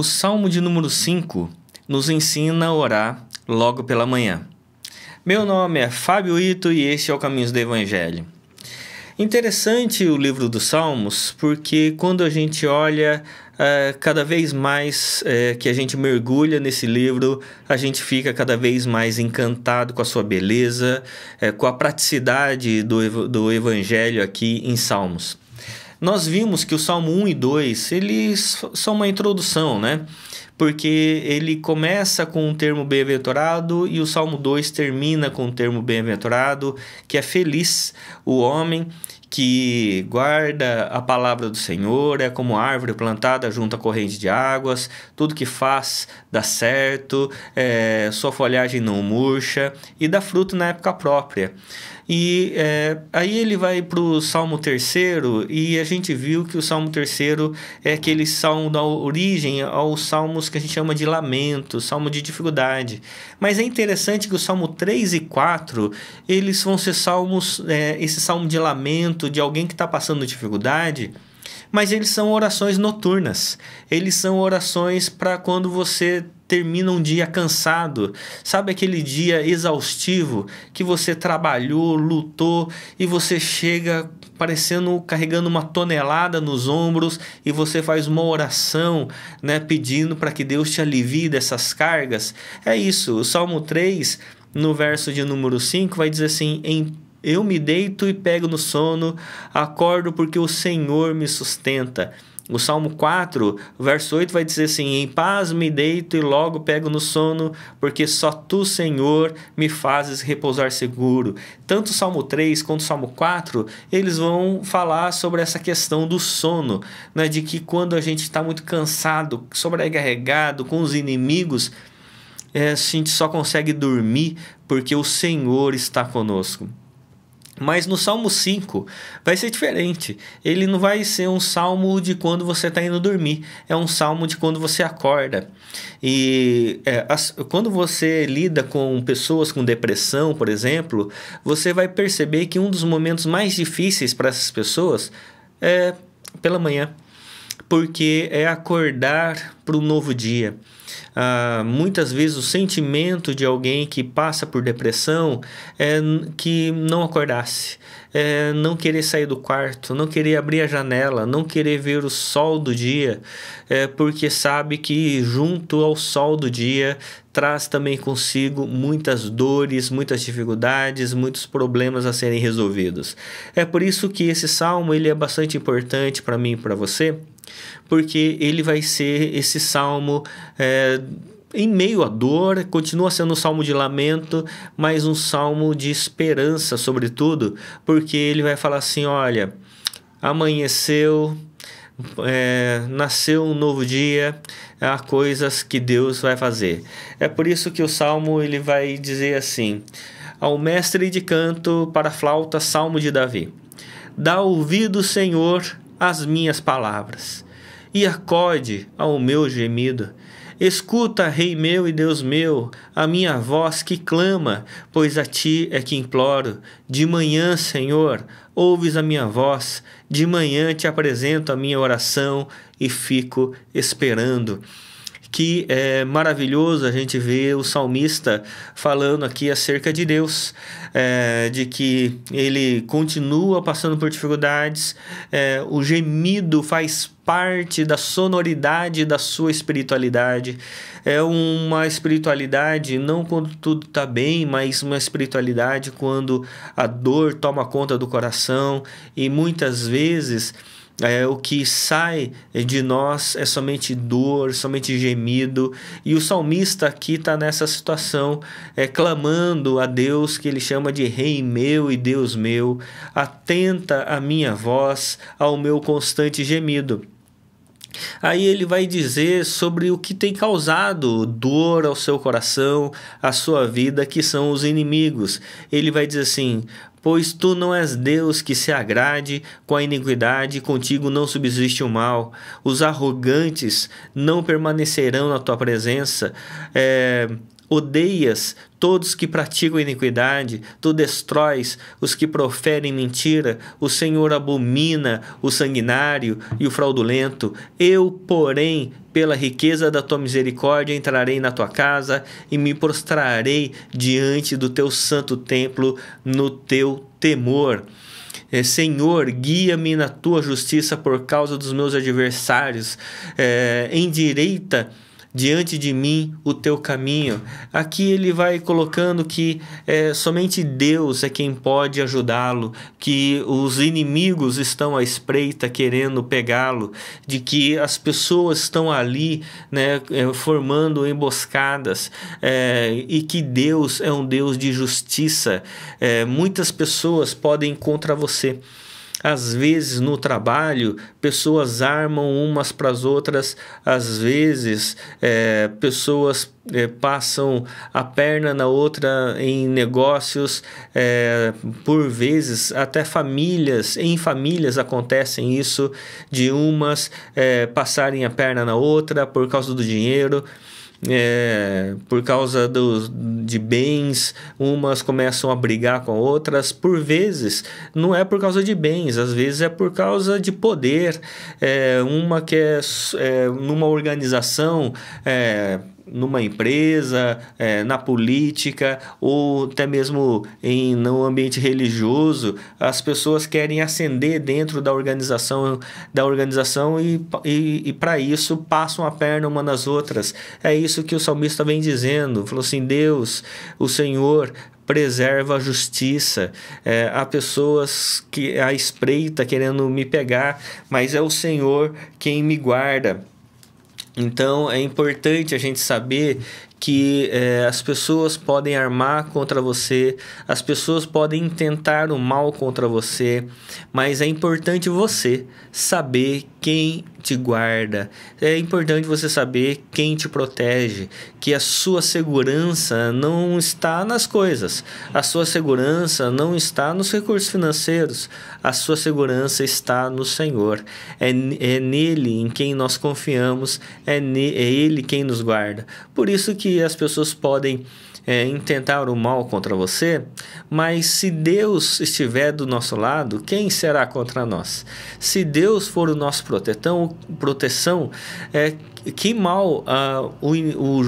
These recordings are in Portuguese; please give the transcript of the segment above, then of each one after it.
O Salmo de número 5 nos ensina a orar logo pela manhã. Meu nome é Fábio Ito e este é o Caminhos do Evangelho. Interessante o livro dos Salmos, porque quando a gente olha uh, cada vez mais uh, que a gente mergulha nesse livro, a gente fica cada vez mais encantado com a sua beleza, uh, com a praticidade do, do Evangelho aqui em Salmos. Nós vimos que o Salmo 1 e 2, eles são uma introdução, né? Porque ele começa com um termo bem-aventurado e o Salmo 2 termina com um termo bem-aventurado, que é feliz o homem que guarda a palavra do Senhor, é como árvore plantada junto à corrente de águas, tudo que faz dá certo, é, sua folhagem não murcha e dá fruto na época própria. E é, aí ele vai para o Salmo 3 e a gente viu que o Salmo 3 é aquele salmo da origem aos salmos que a gente chama de lamento, salmo de dificuldade. Mas é interessante que o Salmo 3 e 4 eles vão ser salmos, é, esse salmo de lamento de alguém que está passando dificuldade mas eles são orações noturnas. Eles são orações para quando você termina um dia cansado, sabe aquele dia exaustivo que você trabalhou, lutou e você chega parecendo carregando uma tonelada nos ombros e você faz uma oração, né, pedindo para que Deus te alivie dessas cargas. É isso. O Salmo 3, no verso de número 5, vai dizer assim: "Em eu me deito e pego no sono, acordo porque o Senhor me sustenta. O Salmo 4, verso 8 vai dizer assim: Em paz me deito e logo pego no sono, porque só tu, Senhor, me fazes repousar seguro. Tanto o Salmo 3 quanto o Salmo 4, eles vão falar sobre essa questão do sono, né? de que quando a gente está muito cansado, sobrecarregado, com os inimigos, é, a gente só consegue dormir porque o Senhor está conosco. Mas no Salmo 5 vai ser diferente. Ele não vai ser um salmo de quando você está indo dormir, é um salmo de quando você acorda. E é, as, quando você lida com pessoas com depressão, por exemplo, você vai perceber que um dos momentos mais difíceis para essas pessoas é pela manhã porque é acordar para um novo dia. Ah, muitas vezes o sentimento de alguém que passa por depressão é que não acordasse, é não querer sair do quarto, não querer abrir a janela, não querer ver o sol do dia, é porque sabe que junto ao sol do dia traz também consigo muitas dores, muitas dificuldades, muitos problemas a serem resolvidos. É por isso que esse salmo ele é bastante importante para mim e para você porque ele vai ser esse salmo. É, em meio à dor, continua sendo um salmo de lamento, mas um salmo de esperança, sobretudo, porque ele vai falar assim: olha, amanheceu, é, nasceu um novo dia, há coisas que Deus vai fazer. É por isso que o salmo ele vai dizer assim: ao mestre de canto para flauta, salmo de Davi. Dá ouvido, Senhor, as minhas palavras. E acode ao meu gemido. Escuta, Rei meu e Deus meu, a minha voz que clama, pois a ti é que imploro. De manhã, Senhor, ouves a minha voz, de manhã te apresento a minha oração e fico esperando que é maravilhoso a gente ver o salmista falando aqui acerca de Deus, é, de que ele continua passando por dificuldades, é, o gemido faz parte da sonoridade da sua espiritualidade. É uma espiritualidade, não quando tudo está bem, mas uma espiritualidade quando a dor toma conta do coração e muitas vezes é, o que sai de nós é somente dor, somente gemido. E o salmista aqui está nessa situação, é, clamando a Deus que ele chama de Rei meu e Deus meu, atenta à minha voz, ao meu constante gemido. Aí ele vai dizer sobre o que tem causado dor ao seu coração, à sua vida, que são os inimigos. Ele vai dizer assim: Pois tu não és Deus que se agrade com a iniquidade, contigo não subsiste o mal. Os arrogantes não permanecerão na tua presença. É, odeias todos que praticam iniquidade, tu destróis os que proferem mentira, o Senhor abomina o sanguinário e o fraudulento. Eu, porém, pela riqueza da tua misericórdia, entrarei na tua casa e me prostrarei diante do teu santo templo no teu temor. É, Senhor, guia-me na tua justiça por causa dos meus adversários, é, endireita diante de mim o teu caminho. Aqui ele vai colocando que é, somente Deus é quem pode ajudá-lo, que os inimigos estão à espreita querendo pegá-lo, de que as pessoas estão ali né, é, formando emboscadas é, e que Deus é um Deus de justiça. É, muitas pessoas podem contra você. Às vezes no trabalho, pessoas armam umas para as outras, às vezes é, pessoas é, passam a perna na outra em negócios, é, por vezes até famílias, em famílias acontecem isso, de umas é, passarem a perna na outra por causa do dinheiro é, por causa dos, de bens, umas começam a brigar com outras. Por vezes, não é por causa de bens, às vezes é por causa de poder. É, uma que é, é numa organização. É, numa empresa, é, na política ou até mesmo em no ambiente religioso, as pessoas querem ascender dentro da organização, da organização e, e, e para isso passam a perna uma nas outras. É isso que o salmista vem dizendo. Falou assim: Deus, o Senhor preserva a justiça. É, há pessoas que a espreita querendo me pegar, mas é o Senhor quem me guarda. Então é importante a gente saber que é, as pessoas podem armar contra você, as pessoas podem tentar o mal contra você, mas é importante você saber quem te guarda. É importante você saber quem te protege, que a sua segurança não está nas coisas, a sua segurança não está nos recursos financeiros, a sua segurança está no Senhor. É, é nele em quem nós confiamos, é, ne, é ele quem nos guarda. Por isso que as pessoas podem é, intentar o mal contra você, mas se Deus estiver do nosso lado, quem será contra nós? Se Deus for o nosso protetão, proteção, é, que mal ah, o, o,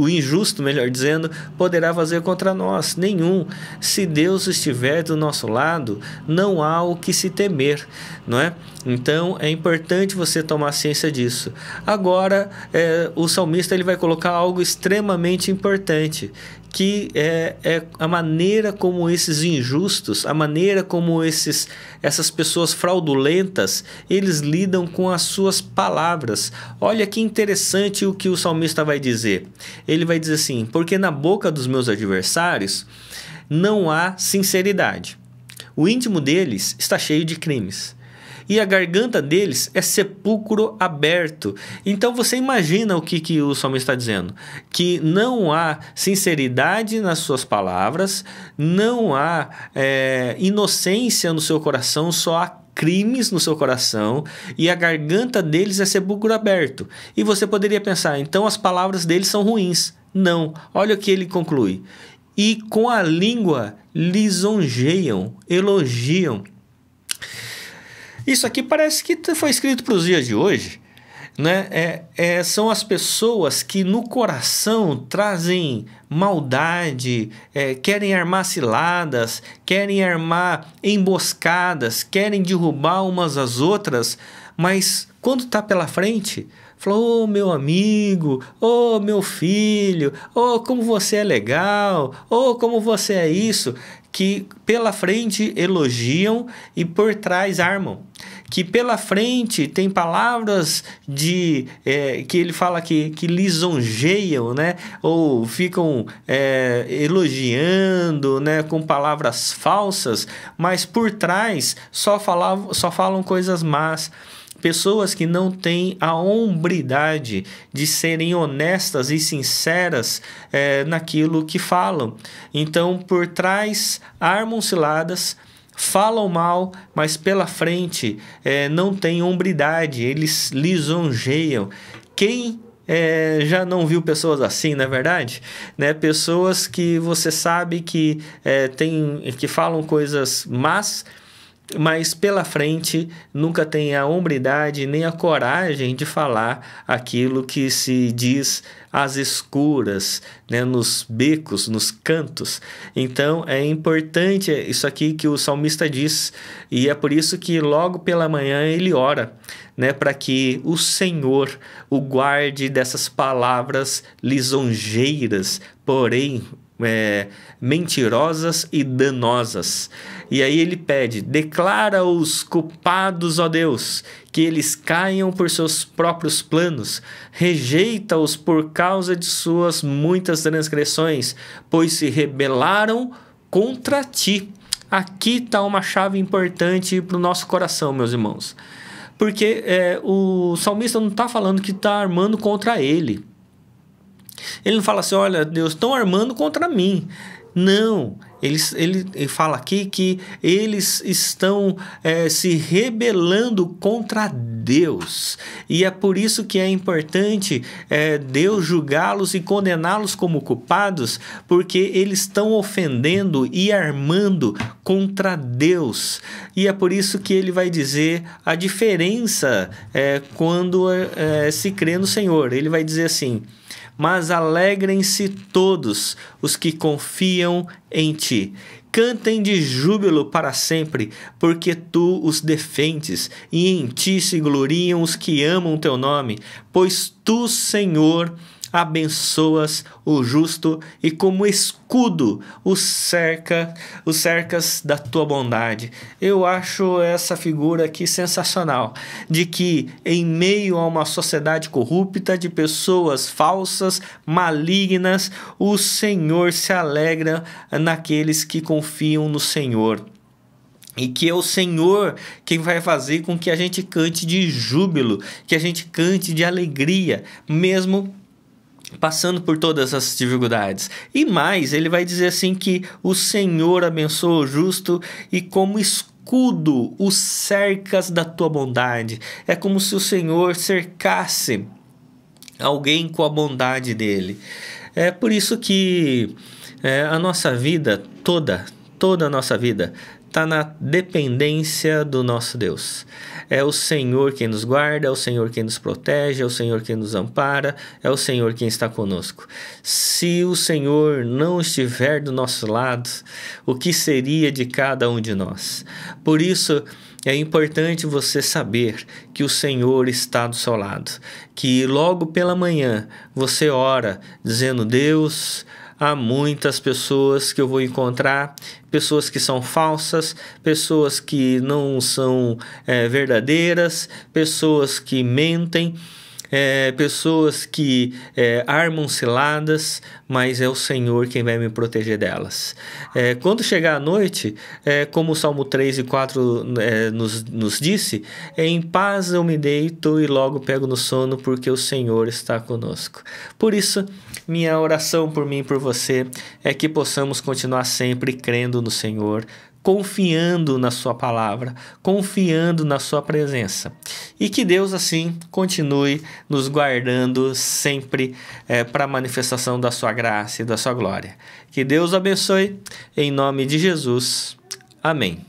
o injusto, melhor dizendo, poderá fazer contra nós? Nenhum. Se Deus estiver do nosso lado, não há o que se temer, não é? Então é importante você tomar ciência disso. Agora, é, o salmista ele vai colocar algo extremamente importante, que é, é a maneira como esses injustos, a maneira como esses, essas pessoas fraudulentas, eles lidam com as suas palavras. Olha que interessante o que o salmista vai dizer. Ele vai dizer assim: porque na boca dos meus adversários não há sinceridade. O íntimo deles está cheio de crimes e a garganta deles é sepulcro aberto. Então você imagina o que, que o salmista está dizendo: que não há sinceridade nas suas palavras, não há é, inocência no seu coração, só há crimes no seu coração e a garganta deles é sepulcro aberto. E você poderia pensar, então as palavras deles são ruins. Não, olha o que ele conclui. E com a língua lisonjeiam, elogiam isso aqui parece que foi escrito para os dias de hoje. Né? É, é, são as pessoas que no coração trazem maldade, é, querem armar ciladas, querem armar emboscadas, querem derrubar umas às outras, mas quando está pela frente, falou: oh, Ô meu amigo, ô oh, meu filho, ô oh, como você é legal, ô oh, como você é isso que pela frente elogiam e por trás armam. Que pela frente tem palavras de é, que ele fala que, que lisonjeiam, né? Ou ficam é, elogiando, né? Com palavras falsas, mas por trás só, falavam, só falam coisas más pessoas que não têm a hombridade de serem honestas e sinceras é, naquilo que falam. Então, por trás, armam ciladas falam mal, mas pela frente é, não têm hombridade, eles lisonjeiam. Quem é, já não viu pessoas assim, na é verdade? Né? Pessoas que você sabe que, é, tem, que falam coisas más, mas pela frente nunca tem a hombridade nem a coragem de falar aquilo que se diz às escuras, né, nos becos, nos cantos. Então é importante isso aqui que o salmista diz, e é por isso que logo pela manhã ele ora, né, para que o Senhor o guarde dessas palavras lisonjeiras, porém é, mentirosas e danosas. E aí ele pede: declara os culpados, ó Deus, que eles caiam por seus próprios planos, rejeita-os por causa de suas muitas transgressões, pois se rebelaram contra ti. Aqui está uma chave importante para o nosso coração, meus irmãos. Porque é, o salmista não está falando que está armando contra ele ele não fala assim: olha, Deus, estão armando contra mim. Não, ele, ele, fala aqui que eles estão é, se rebelando contra Deus. E é por isso que é importante é, Deus julgá-los e condená-los como culpados, porque eles estão ofendendo e armando contra Deus. E é por isso que ele vai dizer a diferença é, quando é, se crê no Senhor. Ele vai dizer assim mas alegrem-se todos os que confiam em ti. Cantem de júbilo para sempre, porque tu os defendes, e em ti se gloriam os que amam teu nome, pois tu, Senhor, abençoas o justo e como escudo o cerca, o cercas da tua bondade. Eu acho essa figura aqui sensacional, de que em meio a uma sociedade corrupta de pessoas falsas, malignas, o Senhor se alegra naqueles que confiam no Senhor. E que é o Senhor quem vai fazer com que a gente cante de júbilo, que a gente cante de alegria, mesmo passando por todas as dificuldades. E mais, ele vai dizer assim que o Senhor abençoa o justo e como escudo o cercas da tua bondade. É como se o Senhor cercasse alguém com a bondade dele. É por isso que é, a nossa vida toda, toda a nossa vida está na dependência do nosso Deus. É o Senhor quem nos guarda, é o Senhor quem nos protege, é o Senhor quem nos ampara, é o Senhor quem está conosco. Se o Senhor não estiver do nosso lado, o que seria de cada um de nós? Por isso, é importante você saber que o Senhor está do seu lado, que logo pela manhã você ora dizendo: Deus, há muitas pessoas que eu vou encontrar, pessoas que são falsas, pessoas que não são é, verdadeiras, pessoas que mentem é, pessoas que é, armam ciladas, mas é o Senhor quem vai me proteger delas. É, quando chegar a noite, é, como o Salmo 3 e 4 é, nos, nos disse, em paz eu me deito e logo pego no sono, porque o Senhor está conosco. Por isso, minha oração por mim e por você é que possamos continuar sempre crendo no Senhor, confiando na Sua palavra, confiando na Sua presença. E que Deus, assim, continue nos guardando sempre é, eh, para a manifestação da Sua graça e da Sua glória. Que Deus abençoe, em nome de Jesus. Amém.